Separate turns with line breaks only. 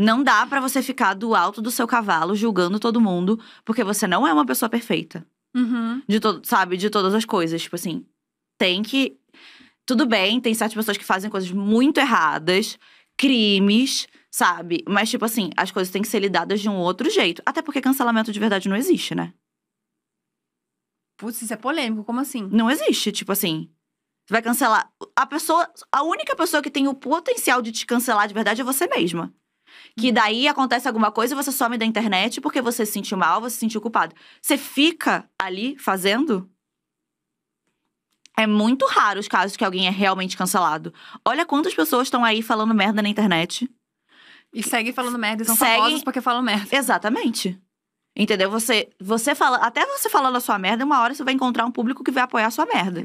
Não dá para você ficar do alto do seu cavalo julgando todo mundo, porque você não é uma pessoa perfeita. Uhum. De todo, sabe, de todas as coisas. Tipo assim, tem que. Tudo bem, tem certas pessoas que fazem coisas muito erradas, crimes, sabe? Mas, tipo assim, as coisas têm que ser lidadas de um outro jeito. Até porque cancelamento de verdade não existe, né? Putz, isso é polêmico, como assim? Não existe, tipo assim. Você vai cancelar. A pessoa. A única pessoa que tem o potencial de te cancelar de verdade é você mesma. Que uhum. daí acontece alguma coisa e você some da internet porque você se sentiu mal, você se sentiu culpado. Você fica ali fazendo? É muito raro os casos que alguém é realmente cancelado. Olha quantas pessoas estão aí falando merda na internet. E seguem falando merda e são seguem... famosas porque falam merda. Exatamente. Entendeu? Você, você fala, até você falando a sua merda, uma hora você vai encontrar um público que vai apoiar a sua merda. É